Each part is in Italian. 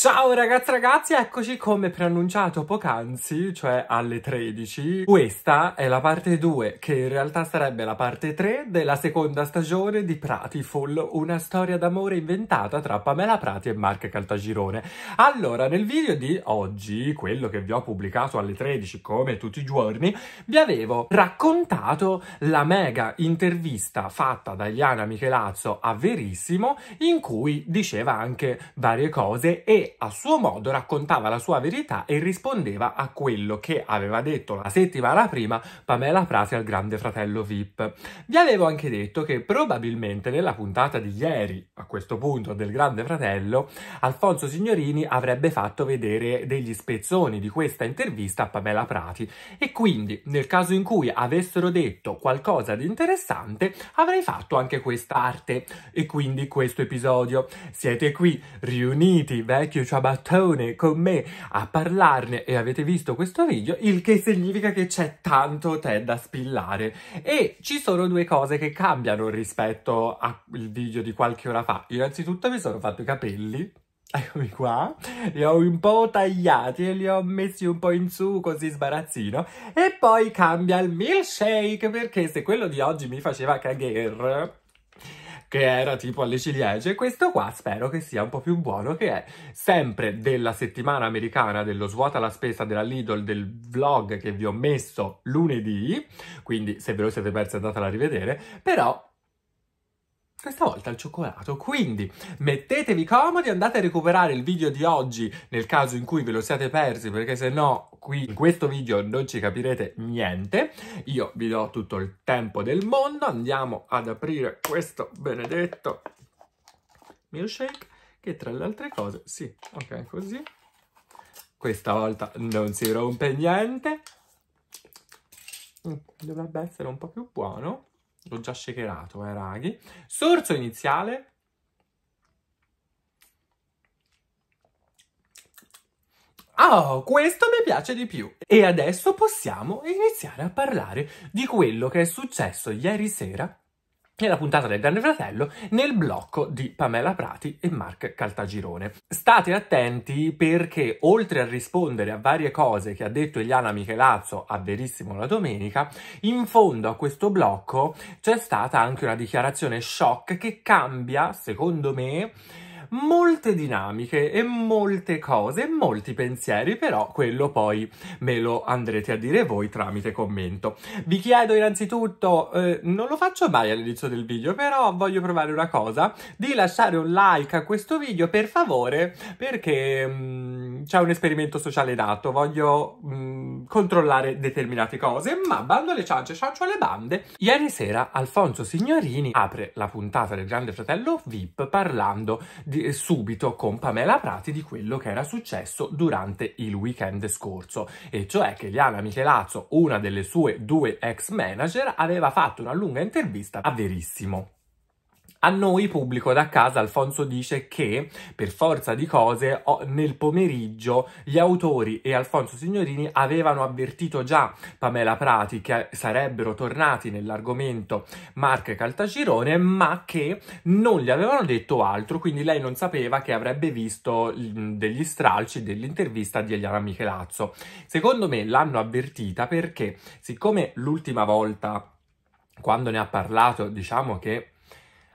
Ciao ragazzi ragazzi, eccoci come preannunciato poc'anzi, cioè alle 13. Questa è la parte 2, che in realtà sarebbe la parte 3 della seconda stagione di Pratiful, una storia d'amore inventata tra Pamela Prati e Mark Caltagirone. Allora, nel video di oggi, quello che vi ho pubblicato alle 13 come tutti i giorni, vi avevo raccontato la mega intervista fatta da Eliana Michelazzo a Verissimo, in cui diceva anche varie cose e a suo modo raccontava la sua verità e rispondeva a quello che aveva detto la settimana prima Pamela Prati al Grande Fratello VIP. Vi avevo anche detto che probabilmente nella puntata di ieri, a questo punto del Grande Fratello, Alfonso Signorini avrebbe fatto vedere degli spezzoni di questa intervista a Pamela Prati e quindi nel caso in cui avessero detto qualcosa di interessante avrei fatto anche questa parte e quindi questo episodio. Siete qui riuniti, vecchi vecchio ciabattone cioè con me a parlarne e avete visto questo video, il che significa che c'è tanto tè da spillare. E ci sono due cose che cambiano rispetto al video di qualche ora fa. Innanzitutto mi sono fatto i capelli, Eccomi qua, li ho un po' tagliati e li ho messi un po' in su così sbarazzino e poi cambia il milkshake perché se quello di oggi mi faceva cagare che era tipo alle ciliegie. Questo qua spero che sia un po' più buono, che è sempre della settimana americana dello svuota la spesa della Lidl del vlog che vi ho messo lunedì, quindi se ve lo siete persi andate a rivedere, però questa volta al cioccolato. Quindi mettetevi comodi, andate a recuperare il video di oggi nel caso in cui ve lo siate persi, perché se no qui in questo video non ci capirete niente. Io vi do tutto il tempo del mondo, andiamo ad aprire questo benedetto milkshake che tra le altre cose, sì, ok, così. Questa volta non si rompe niente. Mm, dovrebbe essere un po' più buono. L'ho già shakerato, eh, raghi. Sorso iniziale. Oh, questo mi piace di più. E adesso possiamo iniziare a parlare di quello che è successo ieri sera nella puntata del Grande Fratello, nel blocco di Pamela Prati e Mark Caltagirone. State attenti perché, oltre a rispondere a varie cose che ha detto Eliana Michelazzo a Verissimo la domenica, in fondo a questo blocco c'è stata anche una dichiarazione shock che cambia, secondo me, molte dinamiche e molte cose e molti pensieri, però quello poi me lo andrete a dire voi tramite commento. Vi chiedo innanzitutto, eh, non lo faccio mai all'inizio del video, però voglio provare una cosa, di lasciare un like a questo video per favore, perché mm, c'è un esperimento sociale dato, voglio mh, mm, controllare determinate cose, ma bando alle ciance, ciancio alle bande. Ieri sera Alfonso Signorini apre la puntata del Grande Fratello VIP parlando di di, eh, subito con Pamela Prati di quello che era successo durante il weekend scorso, e cioè che Liana Michelazzo, una delle sue due ex manager, aveva fatto una lunga intervista a Verissimo. A noi pubblico da casa Alfonso dice che, per forza di cose, nel pomeriggio gli autori e Alfonso Signorini avevano avvertito già Pamela Prati che sarebbero tornati nell'argomento Marca e Caltagirone, ma che non gli avevano detto altro, quindi lei non sapeva che avrebbe visto degli stralci dell'intervista di Eliana Michelazzo. Secondo me l'hanno avvertita perché, siccome l'ultima volta, quando ne ha parlato, diciamo che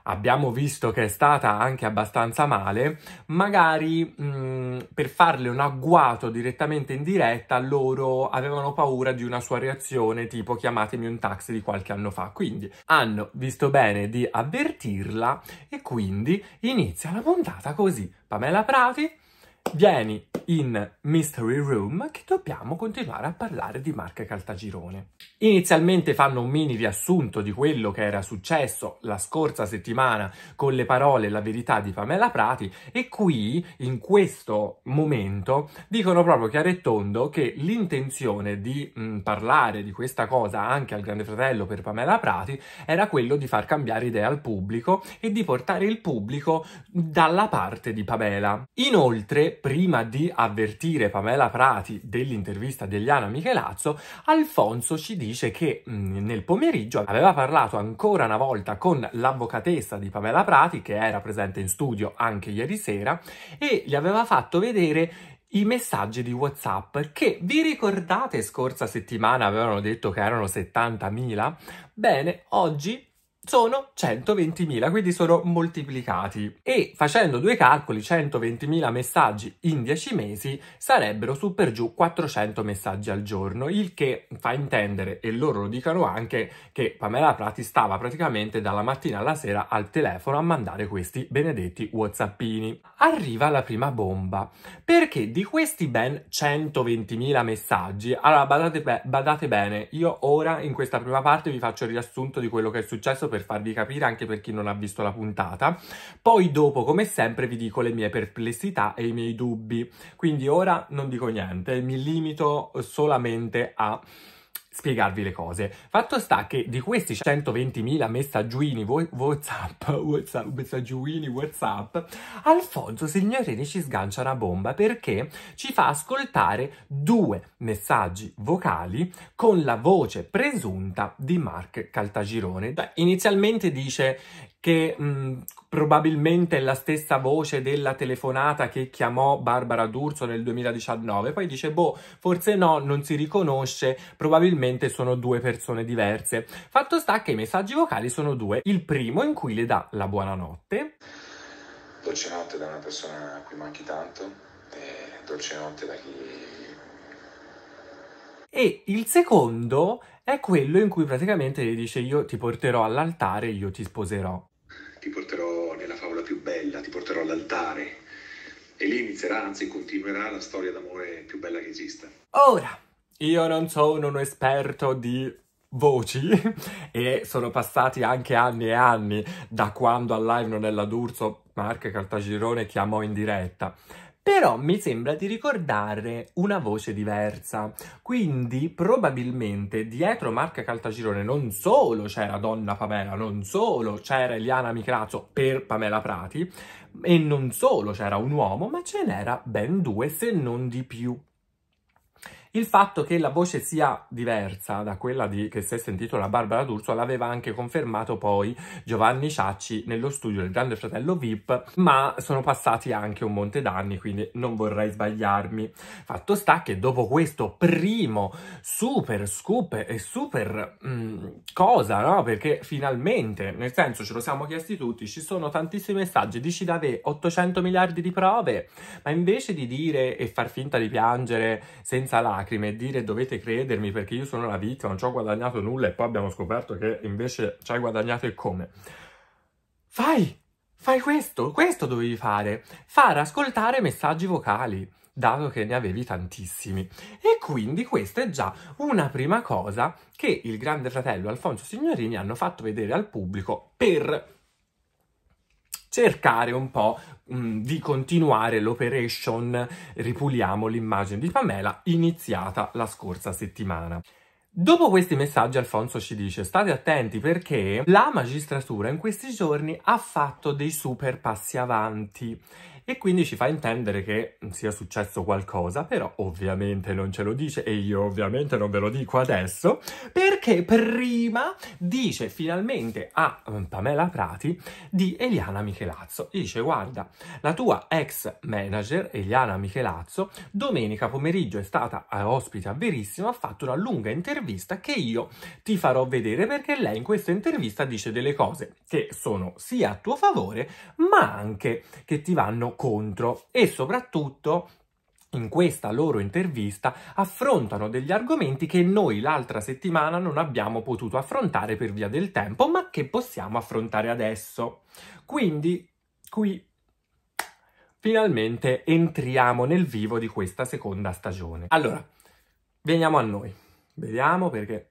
abbiamo visto che è stata anche abbastanza male, magari mh, mm, per farle un agguato direttamente in diretta loro avevano paura di una sua reazione tipo chiamatemi un taxi di qualche anno fa. Quindi hanno visto bene di avvertirla e quindi inizia la puntata così. Pamela Prati vieni in Mystery Room che dobbiamo continuare a parlare di Marca Caltagirone. Inizialmente fanno un mini riassunto di quello che era successo la scorsa settimana con le parole la verità di Pamela Prati e qui, in questo momento, dicono proprio chiaro e tondo che l'intenzione di mh, mm, parlare di questa cosa anche al Grande Fratello per Pamela Prati era quello di far cambiare idea al pubblico e di portare il pubblico dalla parte di Pamela. Inoltre, prima di avvertire Pamela Prati dell'intervista di Eliana Michelazzo, Alfonso ci dice che mm, nel pomeriggio aveva parlato ancora una volta con l'avvocatessa di Pamela Prati, che era presente in studio anche ieri sera, e gli aveva fatto vedere i messaggi di WhatsApp che vi ricordate scorsa settimana avevano detto che erano 70.000? Bene, oggi sono 120.000, quindi sono moltiplicati e facendo due calcoli 120.000 messaggi in 10 mesi sarebbero su per giù 400 messaggi al giorno, il che fa intendere, e loro lo dicono anche, che Pamela Prati stava praticamente dalla mattina alla sera al telefono a mandare questi benedetti whatsappini. Arriva la prima bomba, perché di questi ben 120.000 messaggi, allora badate, be badate bene, io ora in questa prima parte vi faccio il riassunto di quello che è successo per farvi capire anche per chi non ha visto la puntata. Poi dopo, come sempre, vi dico le mie perplessità e i miei dubbi. Quindi ora non dico niente, mi limito solamente a spiegarvi le cose. Fatto sta che di questi 120.000 messaggiuini, vo whatsapp, whatsapp, messaggiuini, whatsapp, Alfonso Signorini ci sgancia una bomba perché ci fa ascoltare due messaggi vocali con la voce presunta di Mark Caltagirone. inizialmente dice che mh, probabilmente è la stessa voce della telefonata che chiamò Barbara D'Urso nel 2019. Poi dice, boh, forse no, non si riconosce, probabilmente sono due persone diverse. Fatto sta che i messaggi vocali sono due. Il primo in cui le dà la buonanotte. Dolce notte da una persona a cui manchi tanto e dolce notte da chi... E il secondo è quello in cui praticamente gli dice io ti porterò all'altare io ti sposerò ti porterò nella favola più bella, ti porterò all'altare. E lì inizierà, anzi continuerà, la storia d'amore più bella che esista. Ora, io non sono un esperto di voci e sono passati anche anni e anni da quando a live non è la D'Urso Marche Caltagirone chiamò in diretta però mi sembra di ricordare una voce diversa. Quindi probabilmente dietro Marca Caltagirone non solo c'era Donna Pamela, non solo c'era Eliana Micrazzo per Pamela Prati, e non solo c'era un uomo, ma ce n'era ben due se non di più. Il fatto che la voce sia diversa da quella di, che si è sentito la Barbara D'Urso l'aveva anche confermato poi Giovanni Ciacci nello studio del Grande Fratello VIP, ma sono passati anche un monte d'anni, quindi non vorrei sbagliarmi. Fatto sta che dopo questo primo super scoop e super mh, mm, cosa, no? Perché finalmente, nel senso ce lo siamo chiesti tutti, ci sono tantissimi messaggi, dici da te 800 miliardi di prove, ma invece di dire e far finta di piangere senza lacrime, lacrime e dire dovete credermi perché io sono la vita, non ci ho guadagnato nulla e poi abbiamo scoperto che invece ci hai guadagnato e come. Fai, fai questo, questo dovevi fare, far ascoltare messaggi vocali dato che ne avevi tantissimi. E quindi questa è già una prima cosa che il grande fratello Alfonso Signorini hanno fatto vedere al pubblico per cercare un po' Mm, di continuare l'operation ripuliamo l'immagine di Pamela iniziata la scorsa settimana. Dopo questi messaggi Alfonso ci dice state attenti perché la magistratura in questi giorni ha fatto dei super passi avanti e quindi ci fa intendere che sia successo qualcosa, però ovviamente non ce lo dice e io ovviamente non ve lo dico adesso, perché prima dice finalmente a mm, Pamela Prati di Eliana Michelazzo. Gli dice guarda, la tua ex manager Eliana Michelazzo domenica pomeriggio è stata eh, ospite a Verissimo, ha fatto una lunga intervista che io ti farò vedere perché lei in questa intervista dice delle cose che sono sia a tuo favore ma anche che ti vanno contro e soprattutto in questa loro intervista affrontano degli argomenti che noi l'altra settimana non abbiamo potuto affrontare per via del tempo, ma che possiamo affrontare adesso. Quindi, qui finalmente entriamo nel vivo di questa seconda stagione. Allora, veniamo a noi. Vediamo perché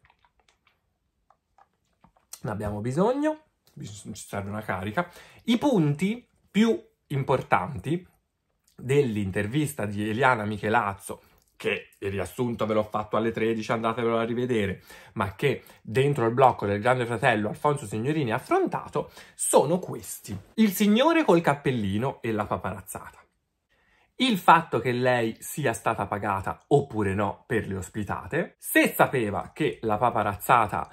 ne abbiamo bisogno, ci serve una carica. I punti più importanti dell'intervista di Eliana Michelazzo che il riassunto ve l'ho fatto alle 13, andatevelo a rivedere, ma che dentro il blocco del Grande Fratello Alfonso Signorini ha affrontato, sono questi. Il signore col cappellino e la paparazzata. Il fatto che lei sia stata pagata oppure no per le ospitate, se sapeva che la paparazzata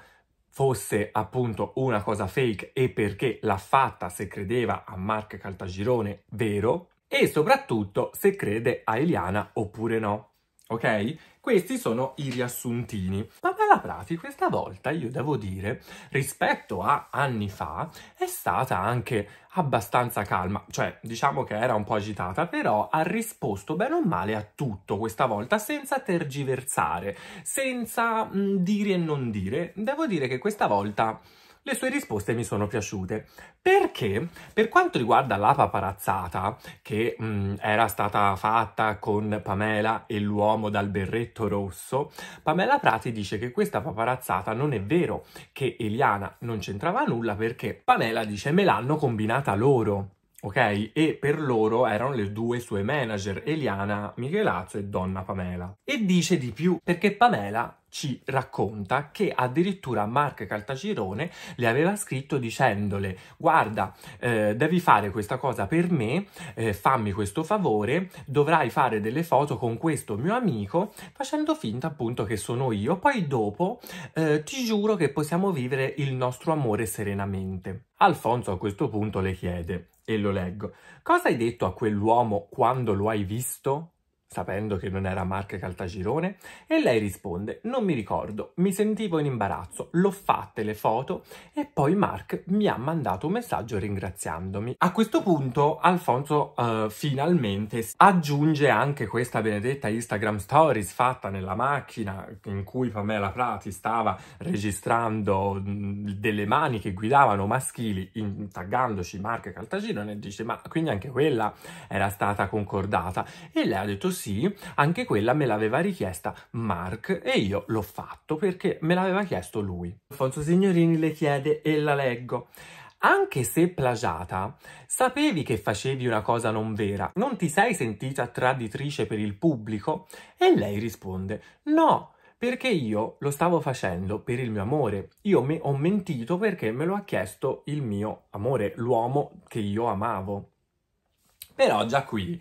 fosse appunto una cosa fake e perché l'ha fatta se credeva a Mark Caltagirone vero e soprattutto se crede a Eliana oppure no ok? Questi sono i riassuntini. Ma per la pratica questa volta io devo dire, rispetto a anni fa, è stata anche abbastanza calma, cioè diciamo che era un po' agitata, però ha risposto bene o male a tutto questa volta senza tergiversare, senza mh, dire e non dire. Devo dire che questa volta le sue risposte mi sono piaciute perché per quanto riguarda la paparazzata che mh, mm, era stata fatta con Pamela e l'uomo dal berretto rosso, Pamela Prati dice che questa paparazzata non è vero che Eliana non c'entrava nulla perché Pamela dice me l'hanno combinata loro ok? E per loro erano le due sue manager, Eliana Michelazzo e Donna Pamela. E dice di più, perché Pamela ci racconta che addirittura Mark Caltagirone le aveva scritto dicendole guarda eh, devi fare questa cosa per me, eh, fammi questo favore, dovrai fare delle foto con questo mio amico facendo finta appunto che sono io, poi dopo eh, ti giuro che possiamo vivere il nostro amore serenamente. Alfonso a questo punto le chiede, e lo leggo, cosa hai detto a quell'uomo quando lo hai visto? sapendo che non era Mark Caltagirone, e lei risponde «Non mi ricordo, mi sentivo in imbarazzo, l'ho fatte le foto e poi Mark mi ha mandato un messaggio ringraziandomi». A questo punto Alfonso uh, finalmente aggiunge anche questa benedetta Instagram Stories fatta nella macchina in cui Pamela Prati stava registrando delle mani che guidavano maschili, in, taggandoci Mark Caltagirone, e dice «Ma quindi anche quella era stata concordata?» e lei ha detto sì, anche quella me l'aveva richiesta Mark e io l'ho fatto perché me l'aveva chiesto lui. Alfonso Signorini le chiede e la leggo. Anche se plagiata, sapevi che facevi una cosa non vera, non ti sei sentita traditrice per il pubblico? E lei risponde no, perché io lo stavo facendo per il mio amore. Io me ho mentito perché me lo ha chiesto il mio amore, l'uomo che io amavo. Però già qui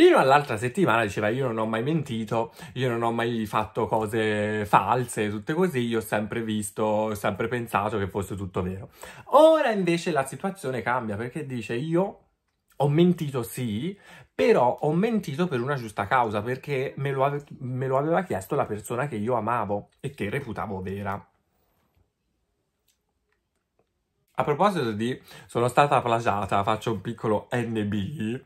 Fino all'altra settimana diceva io non ho mai mentito, io non ho mai fatto cose false, tutte così, io ho sempre visto, ho sempre pensato che fosse tutto vero. Ora invece la situazione cambia perché dice io ho mentito sì, però ho mentito per una giusta causa, perché me lo, ave- me lo aveva chiesto la persona che io amavo e che reputavo vera. A proposito di sono stata plagiata, faccio un piccolo NB,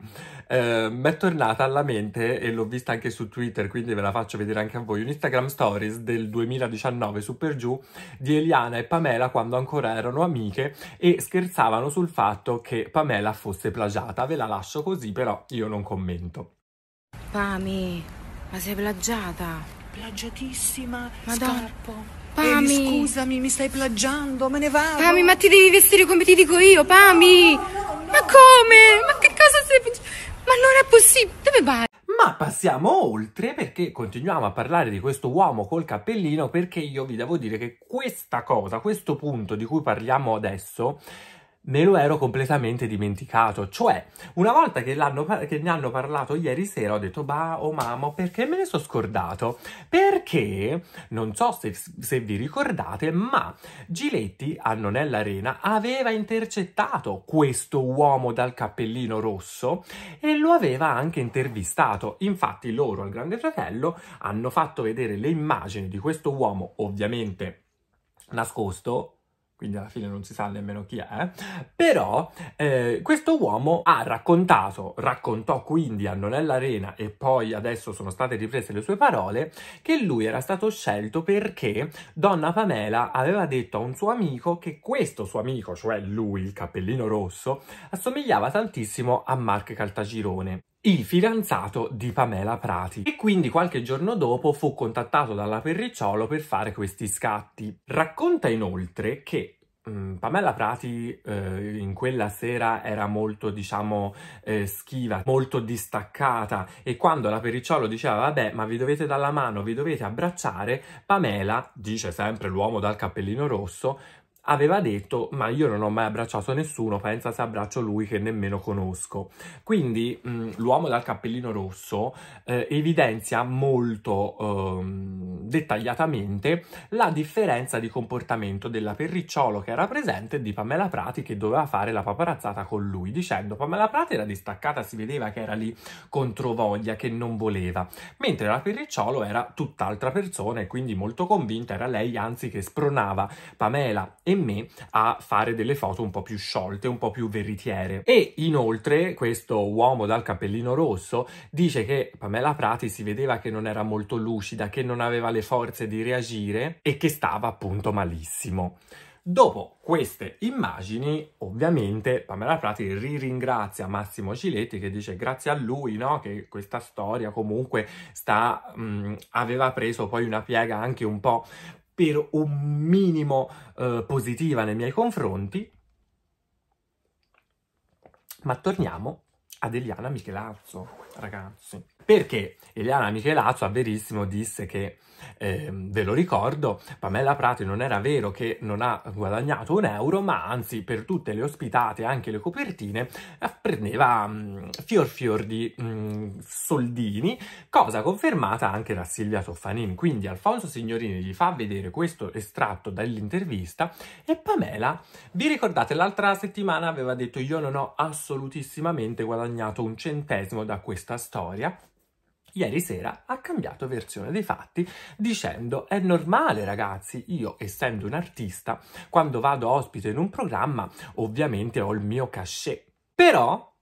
eh, mi è tornata alla mente, e l'ho vista anche su Twitter, quindi ve la faccio vedere anche a voi, un Instagram Stories del 2019 su per giù di Eliana e Pamela quando ancora erano amiche e scherzavano sul fatto che Pamela fosse plagiata. Ve la lascio così, però io non commento. Pami, ma sei plagiata? Plagiatissima, Madonna. Scarpo. Pami. Eli, scusami, mi stai plagiando, me ne vado. Pami, ma ti devi vestire come ti dico io, Pami. No, no, no, ma come? Ma che cosa sei... Ma non è possibile, dove vai? Ma passiamo oltre perché continuiamo a parlare di questo uomo col cappellino perché io vi devo dire che questa cosa, questo punto di cui parliamo adesso me lo ero completamente dimenticato. Cioè, una volta che, che, ne hanno parlato ieri sera, ho detto, bah, oh mamma, perché me ne sono scordato? Perché, non so se, se vi ricordate, ma Giletti a Nonella Arena aveva intercettato questo uomo dal cappellino rosso e lo aveva anche intervistato. Infatti loro al Grande Fratello hanno fatto vedere le immagini di questo uomo, ovviamente nascosto, quindi alla fine non si sa nemmeno chi è, però eh, questo uomo ha raccontato, raccontò quindi a Nonella Arena e poi adesso sono state riprese le sue parole, che lui era stato scelto perché Donna Pamela aveva detto a un suo amico che questo suo amico, cioè lui, il cappellino rosso, assomigliava tantissimo a Mark Caltagirone il fidanzato di Pamela Prati e quindi qualche giorno dopo fu contattato dalla Perricciolo per fare questi scatti. Racconta inoltre che mh, mm, Pamela Prati eh, in quella sera era molto, diciamo, eh, schiva, molto distaccata e quando la Perricciolo diceva vabbè ma vi dovete dalla mano, vi dovete abbracciare, Pamela, dice sempre l'uomo dal cappellino rosso, aveva detto ma io non ho mai abbracciato nessuno, pensa se abbraccio lui che nemmeno conosco. Quindi mm, l'uomo dal cappellino rosso eh, evidenzia molto eh, dettagliatamente la differenza di comportamento della Perricciolo che era presente e di Pamela Prati che doveva fare la paparazzata con lui, dicendo Pamela Prati era distaccata, si vedeva che era lì contro voglia che non voleva, mentre la Perricciolo era tutt'altra persona e quindi molto convinta, era lei anzi che spronava Pamela e e me a fare delle foto un po' più sciolte, un po' più veritiere. E inoltre questo uomo dal cappellino rosso dice che Pamela Prati si vedeva che non era molto lucida, che non aveva le forze di reagire e che stava appunto malissimo. Dopo queste immagini, ovviamente, Pamela Prati ringrazia Massimo Ciletti che dice grazie a lui no, che questa storia comunque sta, mh, aveva preso poi una piega anche un po' per un minimo eh, positiva nei miei confronti. Ma torniamo ad Eliana Michelazzo ragazzi. Perché Eliana Michelazzo a Verissimo disse che, eh, ve lo ricordo, Pamela Prati non era vero che non ha guadagnato un euro, ma anzi per tutte le ospitate, anche le copertine, eh, prendeva mh, mm, fior fior di mh, mm, soldini, cosa confermata anche da Silvia Toffanin. Quindi Alfonso Signorini gli fa vedere questo estratto dall'intervista e Pamela, vi ricordate, l'altra settimana aveva detto io non ho assolutissimamente guadagnato un centesimo da questo questa storia, ieri sera ha cambiato versione dei fatti dicendo è normale ragazzi, io essendo un artista, quando vado ospite in un programma ovviamente ho il mio cachet. Però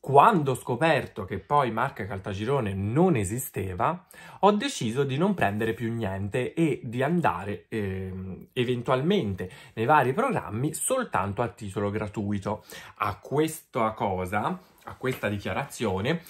quando ho scoperto che poi Marca Caltagirone non esisteva, ho deciso di non prendere più niente e di andare eh, eventualmente nei vari programmi soltanto a titolo gratuito. A questa cosa, a questa dichiarazione,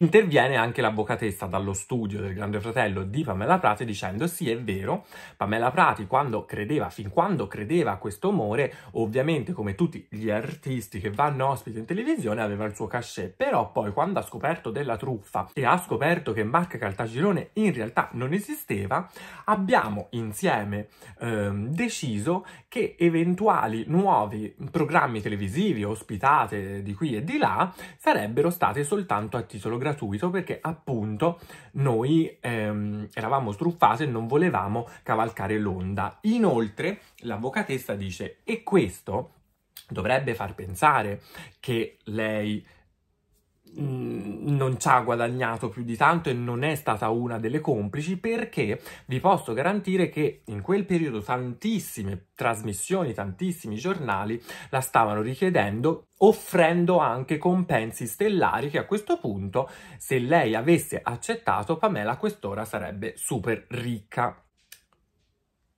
Interviene anche l'avvocatessa dallo studio del Grande Fratello di Pamela Prati dicendo sì è vero, Pamela Prati quando credeva, fin quando credeva a questo umore, ovviamente come tutti gli artisti che vanno ospiti in televisione aveva il suo cachet, però poi quando ha scoperto della truffa e ha scoperto che Marca Caltagirone in realtà non esisteva, abbiamo insieme ehm, deciso che eventuali nuovi programmi televisivi ospitate di qui e di là sarebbero state soltanto a titolo gratuito gratuito perché appunto noi ehm, eravamo struffate e non volevamo cavalcare l'onda. Inoltre l'avvocatessa dice e questo dovrebbe far pensare che lei Mm, non ci ha guadagnato più di tanto e non è stata una delle complici perché vi posso garantire che in quel periodo tantissime trasmissioni, tantissimi giornali la stavano richiedendo offrendo anche compensi stellari che a questo punto se lei avesse accettato Pamela a quest'ora sarebbe super ricca.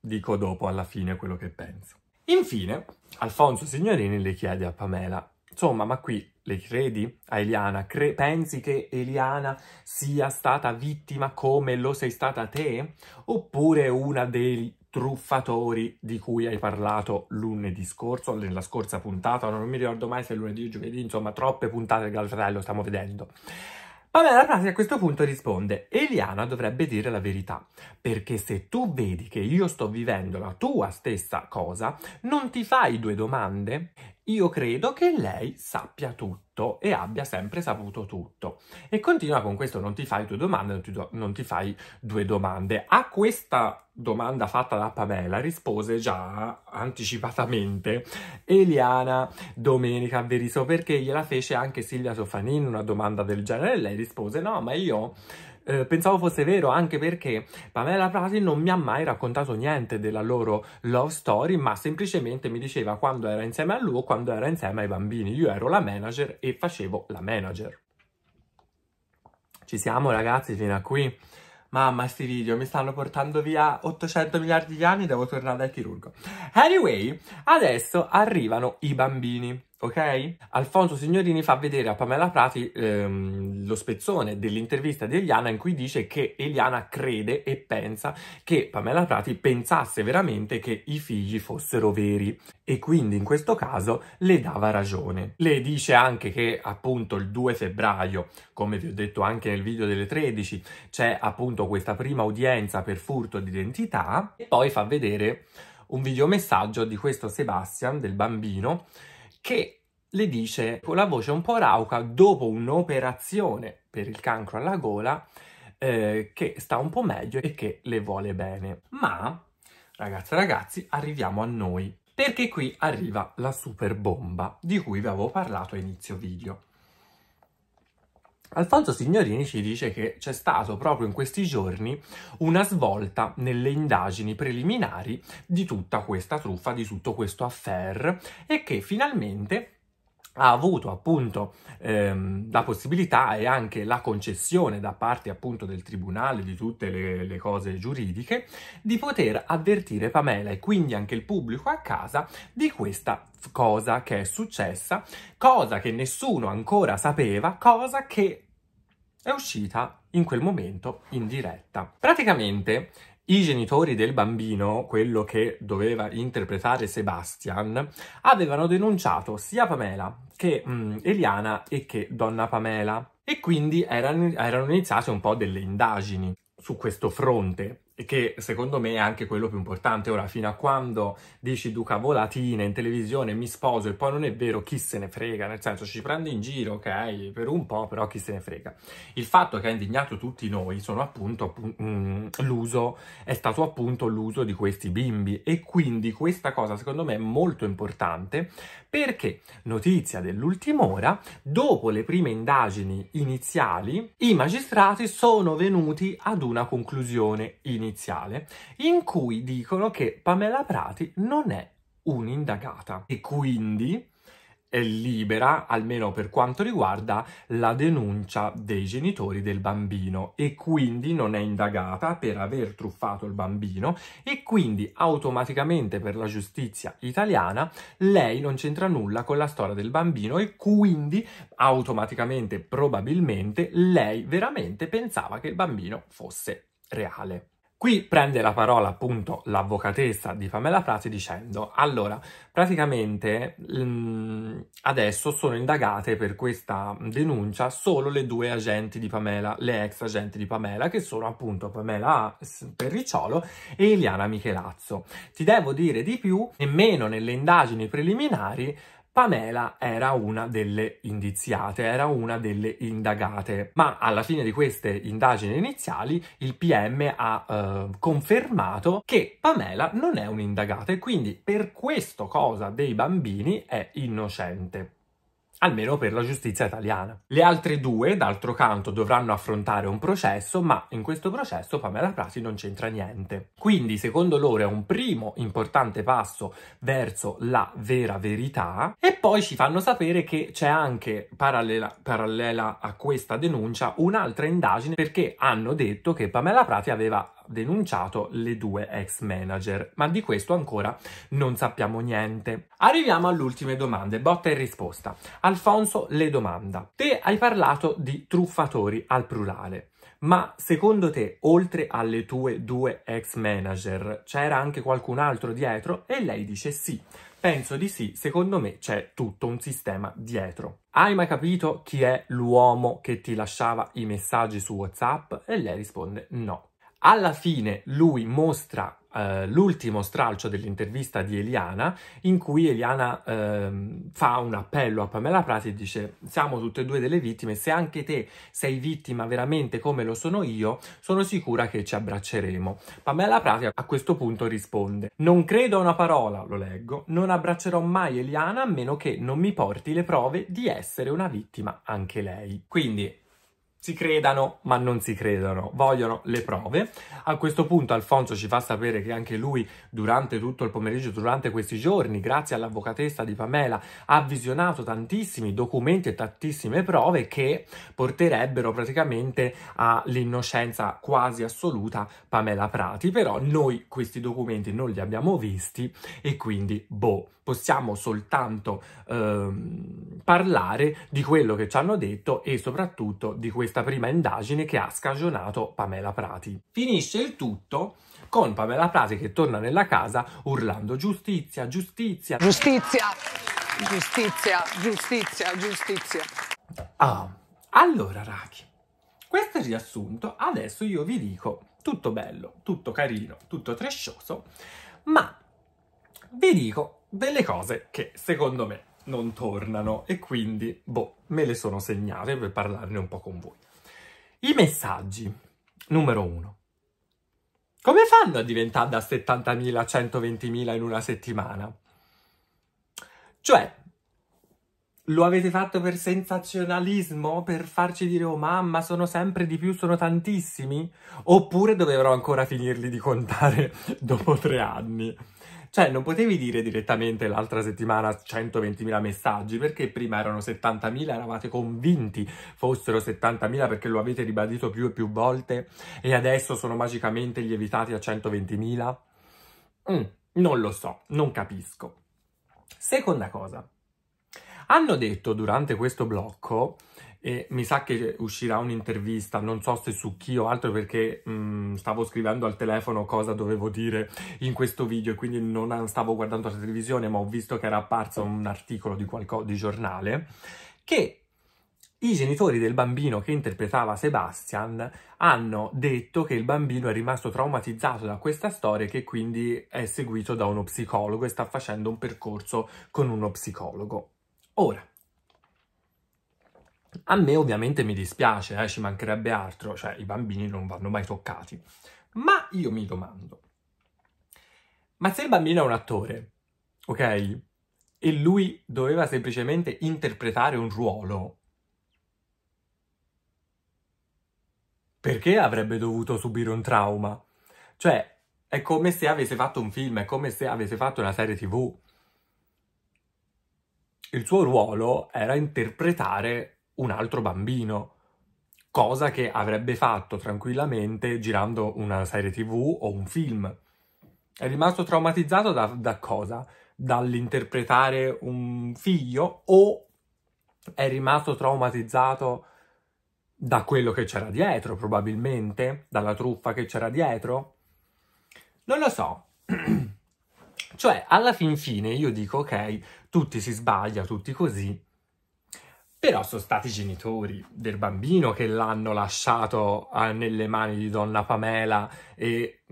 Dico dopo alla fine quello che penso. Infine Alfonso Signorini le chiede a Pamela insomma ma qui le credi a Eliana? Cre pensi che Eliana sia stata vittima come lo sei stata te? Oppure una dei truffatori di cui hai parlato lunedì scorso, nella scorsa puntata, non mi ricordo mai se è lunedì o giovedì, insomma troppe puntate del Fratello stiamo vedendo. Vabbè, la prassi a questo punto risponde, Eliana dovrebbe dire la verità, perché se tu vedi che io sto vivendo la tua stessa cosa, non ti fai due domande? Io credo che lei sappia tutto tutto e abbia sempre saputo tutto. E continua con questo, non ti fai due domande, non ti, do, non ti fai due domande. A questa domanda fatta da Pamela rispose già anticipatamente Eliana Domenica Veriso perché gliela fece anche Silvia Sofanin una domanda del genere e lei rispose no ma io eh, pensavo fosse vero anche perché Pamela Prati non mi ha mai raccontato niente della loro love story, ma semplicemente mi diceva quando era insieme a lui o quando era insieme ai bambini. Io ero la manager e facevo la manager. Ci siamo ragazzi fino a qui? Mamma, sti video mi stanno portando via 800 miliardi di anni, devo tornare dal chirurgo. Anyway, adesso arrivano i bambini ok? Alfonso Signorini fa vedere a Pamela Prati ehm, lo spezzone dell'intervista di Eliana in cui dice che Eliana crede e pensa che Pamela Prati pensasse veramente che i figli fossero veri e quindi in questo caso le dava ragione. Le dice anche che appunto il 2 febbraio, come vi ho detto anche nel video delle 13, c'è appunto questa prima udienza per furto d'identità e poi fa vedere un videomessaggio di questo Sebastian, del bambino, che le dice con la voce un po' rauca dopo un'operazione per il cancro alla gola eh, che sta un po' meglio e che le vuole bene. Ma, ragazzi e ragazzi, arriviamo a noi perché qui arriva la super bomba di cui vi avevo parlato a inizio video. Alfonso Signorini ci dice che c'è stato proprio in questi giorni una svolta nelle indagini preliminari di tutta questa truffa, di tutto questo affair e che finalmente ha avuto appunto ehm, la possibilità e anche la concessione da parte appunto del tribunale di tutte le, le, cose giuridiche di poter avvertire Pamela e quindi anche il pubblico a casa di questa cosa che è successa, cosa che nessuno ancora sapeva, cosa che è uscita in quel momento in diretta. Praticamente i genitori del bambino, quello che doveva interpretare Sebastian, avevano denunciato sia Pamela che mm, Eliana e che Donna Pamela e quindi erano, erano iniziate un po' delle indagini su questo fronte che secondo me è anche quello più importante. Ora, fino a quando dici Duca Volatina in televisione mi sposo e poi non è vero, chi se ne frega? Nel senso, ci prende in giro, ok? Per un po', però chi se ne frega. Il fatto che ha indignato tutti noi sono appunto mm, l'uso, è stato appunto l'uso di questi bimbi e quindi questa cosa secondo me è molto importante perché, notizia dell'ultima ora, dopo le prime indagini iniziali, i magistrati sono venuti ad una conclusione iniziale iniziale in cui dicono che Pamela Prati non è un'indagata e quindi è libera, almeno per quanto riguarda la denuncia dei genitori del bambino e quindi non è indagata per aver truffato il bambino e quindi automaticamente per la giustizia italiana lei non c'entra nulla con la storia del bambino e quindi automaticamente probabilmente lei veramente pensava che il bambino fosse reale. Qui prende la parola appunto l'avvocatessa di Pamela Prati dicendo allora praticamente mm, adesso sono indagate per questa denuncia solo le due agenti di Pamela, le ex agenti di Pamela che sono appunto Pamela Perricciolo e Eliana Michelazzo. Ti devo dire di più, nemmeno nelle indagini preliminari Pamela era una delle indiziate, era una delle indagate, ma alla fine di queste indagini iniziali il PM ha eh, confermato che Pamela non è un'indagata e quindi per questo cosa dei bambini è innocente almeno per la giustizia italiana. Le altre due, d'altro canto, dovranno affrontare un processo, ma in questo processo Pamela Prati non c'entra niente. Quindi, secondo loro, è un primo importante passo verso la vera verità e poi ci fanno sapere che c'è anche, parallela, parallela a questa denuncia, un'altra indagine perché hanno detto che Pamela Prati aveva denunciato le due ex manager, ma di questo ancora non sappiamo niente. Arriviamo alle ultime domande, botta e risposta. Alfonso le domanda, te hai parlato di truffatori al plurale, ma secondo te, oltre alle tue due ex manager, c'era anche qualcun altro dietro? E lei dice sì. Penso di sì, secondo me c'è tutto un sistema dietro. Hai mai capito chi è l'uomo che ti lasciava i messaggi su WhatsApp? E lei risponde no. Alla fine lui mostra Uh, l'ultimo stralcio dell'intervista di Eliana, in cui Eliana uh, fa un appello a Pamela Prati e dice: Siamo tutte e due delle vittime. Se anche te sei vittima veramente come lo sono io, sono sicura che ci abbracceremo. Pamela Prati a questo punto risponde: Non credo a una parola, lo leggo, non abbraccerò mai Eliana a meno che non mi porti le prove di essere una vittima anche lei. Quindi si credano ma non si credono, vogliono le prove. A questo punto Alfonso ci fa sapere che anche lui durante tutto il pomeriggio, durante questi giorni, grazie all'avvocatessa di Pamela, ha visionato tantissimi documenti e tantissime prove che porterebbero praticamente all'innocenza quasi assoluta Pamela Prati, però noi questi documenti non li abbiamo visti e quindi boh, possiamo soltanto ehm, parlare di quello che ci hanno detto e soprattutto di questo questa prima indagine che ha scagionato Pamela Prati. Finisce il tutto con Pamela Prati che torna nella casa urlando giustizia, giustizia, giustizia, giustizia, giustizia, giustizia. Ah, allora Raki, questo è il riassunto, adesso io vi dico tutto bello, tutto carino, tutto trescioso, ma vi dico delle cose che secondo me non tornano e quindi, boh, me le sono segnate per parlarne un po' con voi. I messaggi. Numero uno. Come fanno a diventare da 70.000 a 120.000 in una settimana? Cioè, lo avete fatto per sensazionalismo? Per farci dire, oh mamma, sono sempre di più, sono tantissimi? Oppure dovrò ancora finirli di contare dopo tre anni? Cioè, non potevi dire direttamente l'altra settimana 120.000 messaggi, perché prima erano 70.000, eravate convinti fossero 70.000 perché lo avete ribadito più e più volte e adesso sono magicamente lievitati a 120.000? Mm, non lo so, non capisco. Seconda cosa, hanno detto durante questo blocco, e mi sa che uscirà un'intervista, non so se su chi o altro perché mh, mm, stavo scrivendo al telefono cosa dovevo dire in questo video e quindi non stavo guardando la televisione, ma ho visto che era apparso un articolo di, qualco, di giornale, che i genitori del bambino che interpretava Sebastian hanno detto che il bambino è rimasto traumatizzato da questa storia e che quindi è seguito da uno psicologo e sta facendo un percorso con uno psicologo. Ora, a me ovviamente mi dispiace, eh, ci mancherebbe altro, cioè i bambini non vanno mai toccati. Ma io mi domando, ma se il bambino è un attore, ok? E lui doveva semplicemente interpretare un ruolo, perché avrebbe dovuto subire un trauma? Cioè, è come se avesse fatto un film, è come se avesse fatto una serie tv. Il suo ruolo era interpretare un altro bambino, cosa che avrebbe fatto tranquillamente girando una serie tv o un film. È rimasto traumatizzato da, da cosa? Dall'interpretare un figlio o è rimasto traumatizzato da quello che c'era dietro, probabilmente, dalla truffa che c'era dietro? Non lo so. Cioè, alla fin fine io dico, ok, tutti si sbaglia, tutti così, però sono stati i genitori del bambino che l'hanno lasciato eh, nelle mani di donna Pamela e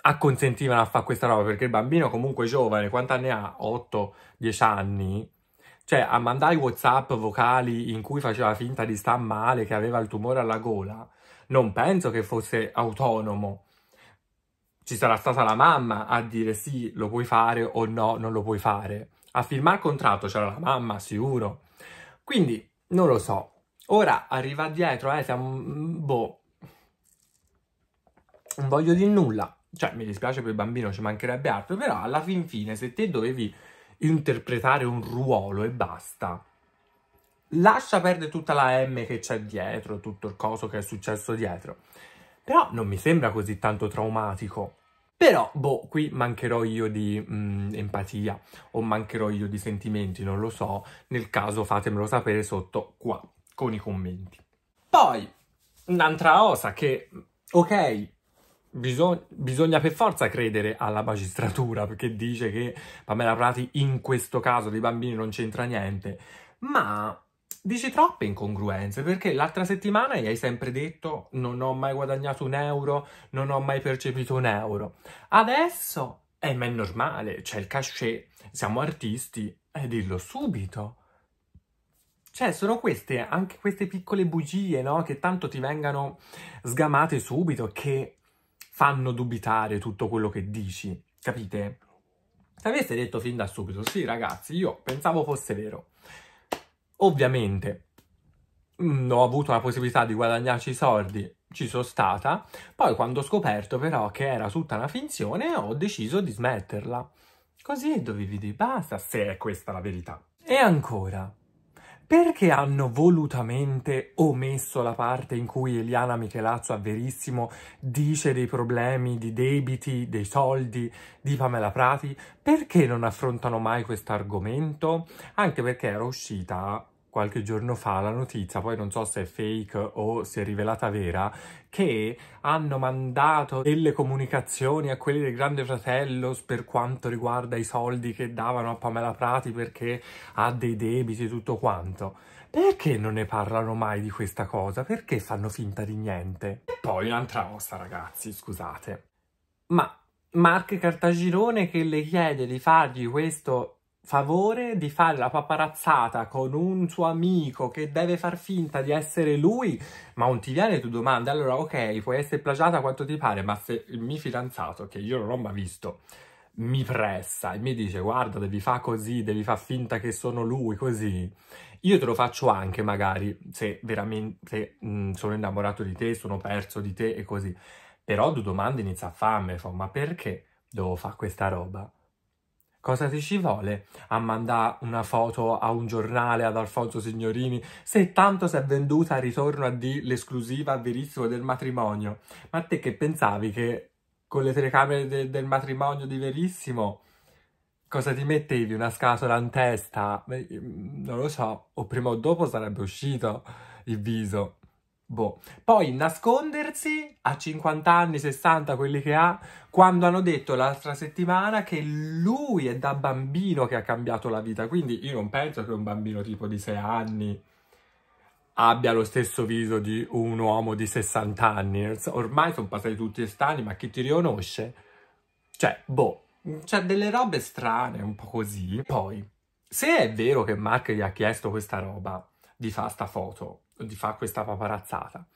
acconsentivano a fare questa roba, perché il bambino comunque giovane, quant'anni ha? 8-10 anni? Cioè, a mandare i WhatsApp vocali in cui faceva finta di star male, che aveva il tumore alla gola, non penso che fosse autonomo ci sarà stata la mamma a dire sì, lo puoi fare o no, non lo puoi fare. A firmare il contratto c'era la mamma, sicuro. Quindi, non lo so. Ora, arriva dietro, eh, siamo... Mm, boh... Non voglio dire nulla. Cioè, mi dispiace per il bambino, ci mancherebbe altro, però alla fin fine, se te dovevi interpretare un ruolo e basta lascia perdere tutta la M che c'è dietro, tutto il coso che è successo dietro. Però non mi sembra così tanto traumatico. Però, boh, qui mancherò io di mh, mm, empatia o mancherò io di sentimenti, non lo so. Nel caso fatemelo sapere sotto qua, con i commenti. Poi, un'altra cosa che, ok, Bisog- bisogna per forza credere alla magistratura perché dice che Pamela Prati in questo caso dei bambini non c'entra niente, ma Dici troppe incongruenze perché l'altra settimana gli hai sempre detto non ho mai guadagnato un euro, non ho mai percepito un euro. Adesso eh, ma è normale, c'è il cachet, siamo artisti, e dillo subito. Cioè, sono queste, anche queste piccole bugie, no? Che tanto ti vengano sgamate subito, che fanno dubitare tutto quello che dici, capite? Se avessi detto fin da subito, sì ragazzi, io pensavo fosse vero, Ovviamente mh, mm, ho avuto la possibilità di guadagnarci i soldi, ci sono stata, poi quando ho scoperto però che era tutta una finzione ho deciso di smetterla. Così dovevi dire basta, se è questa la verità. E ancora, perché hanno volutamente omesso la parte in cui Eliana Michelazzo a Verissimo dice dei problemi, di debiti, dei soldi di Pamela Prati? Perché non affrontano mai questo argomento? Anche perché era uscita qualche giorno fa la notizia, poi non so se è fake o se è rivelata vera, che hanno mandato delle comunicazioni a quelli del Grande Fratello per quanto riguarda i soldi che davano a Pamela Prati perché ha dei debiti e tutto quanto. Perché non ne parlano mai di questa cosa? Perché fanno finta di niente? E poi un'altra cosa, ragazzi, scusate. Ma Mark Cartagirone che le chiede di fargli questo favore di fare la paparazzata con un suo amico che deve far finta di essere lui, ma un ti viene e tu domanda, allora ok, puoi essere plagiata quanto ti pare, ma se il mio fidanzato, che io non ho mai visto, mi pressa e mi dice guarda devi fare così, devi far finta che sono lui, così, io te lo faccio anche magari se veramente mh, mm, sono innamorato di te, sono perso di te e così, però due domande inizia a farmi, fa, ma perché devo fare questa roba? Cosa ti ci vuole a mandare una foto a un giornale ad Alfonso Signorini se tanto si è venduta ritorno a di l'esclusiva verissimo del matrimonio? Ma te che pensavi che con le telecamere de del matrimonio di Verissimo cosa ti mettevi? Una scatola in testa? Non lo so, o prima o dopo sarebbe uscito il viso. Boh. Poi nascondersi a 50 anni, 60, quelli che ha, quando hanno detto l'altra settimana che lui è da bambino che ha cambiato la vita. Quindi io non penso che un bambino tipo di 6 anni abbia lo stesso viso di un uomo di 60 anni. Ormai sono passati tutti estani, ma chi ti riconosce? Cioè, boh, c'è delle robe strane, un po' così. Poi, se è vero che Mark gli ha chiesto questa roba di fare sta foto, di fare questa paparazzata.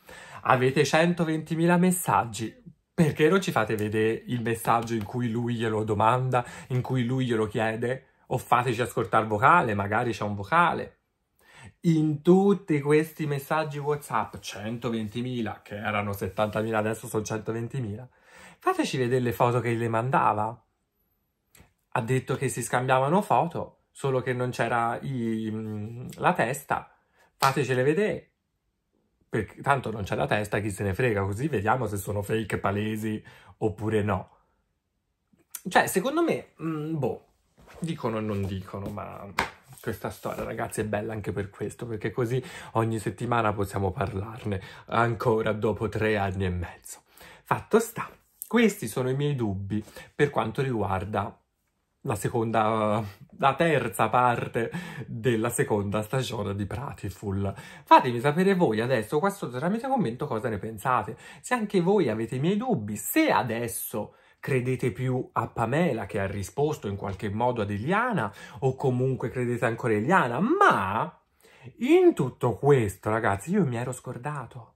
Avete 120.000 messaggi, perché non ci fate vedere il messaggio in cui lui glielo domanda, in cui lui glielo chiede? O fateci ascoltare il vocale, magari c'è un vocale. In tutti questi messaggi WhatsApp, 120.000, che erano 70.000, adesso sono 120.000, fateci vedere le foto che le mandava. Ha detto che si scambiavano foto, solo che non c'era mm, la testa. Fatecele vedere perché tanto non c'è la testa, chi se ne frega, così vediamo se sono fake palesi oppure no. Cioè, secondo me, mh, mm, boh, dicono o non dicono, ma questa storia, ragazzi, è bella anche per questo, perché così ogni settimana possiamo parlarne, ancora dopo tre anni e mezzo. Fatto sta, questi sono i miei dubbi per quanto riguarda la seconda, la terza parte della seconda stagione di Pratiful. Fatemi sapere voi adesso qua sotto tramite commento cosa ne pensate, se anche voi avete i miei dubbi, se adesso credete più a Pamela che ha risposto in qualche modo ad Eliana o comunque credete ancora a Eliana, ma in tutto questo ragazzi io mi ero scordato.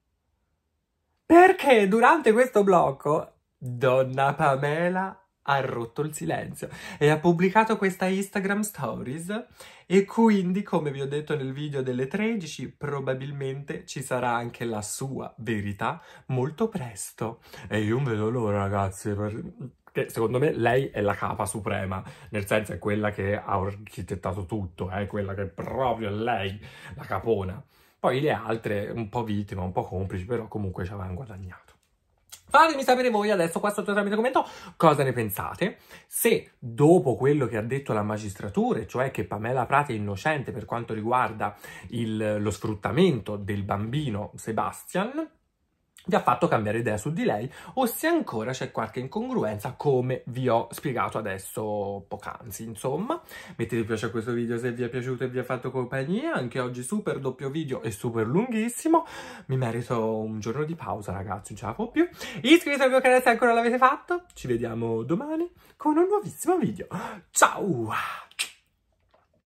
Perché durante questo blocco Donna Pamela ha rotto il silenzio e ha pubblicato questa Instagram Stories e quindi, come vi ho detto nel video delle 13, probabilmente ci sarà anche la sua verità molto presto. E io non vedo l'ora, ragazzi, perché secondo me lei è la capa suprema, nel senso è quella che ha architettato tutto, è eh? quella che è proprio lei, la capona. Poi le altre, un po' vittime, un po' complici, però comunque ci avevano guadagnato. Fatemi sapere voi adesso qua sotto tramite commento cosa ne pensate. Se dopo quello che ha detto la magistratura, cioè che Pamela Prati è innocente per quanto riguarda il, lo sfruttamento del bambino Sebastian, vi ha fatto cambiare idea su di lei o se ancora c'è qualche incongruenza come vi ho spiegato adesso poc'anzi. Insomma, mettete piace a questo video se vi è piaciuto e vi ha fatto compagnia, anche oggi super doppio video e super lunghissimo. Mi merito un giorno di pausa ragazzi, non ce la può più. Iscrivetevi al mio canale se ancora l'avete fatto, ci vediamo domani con un nuovissimo video. Ciao!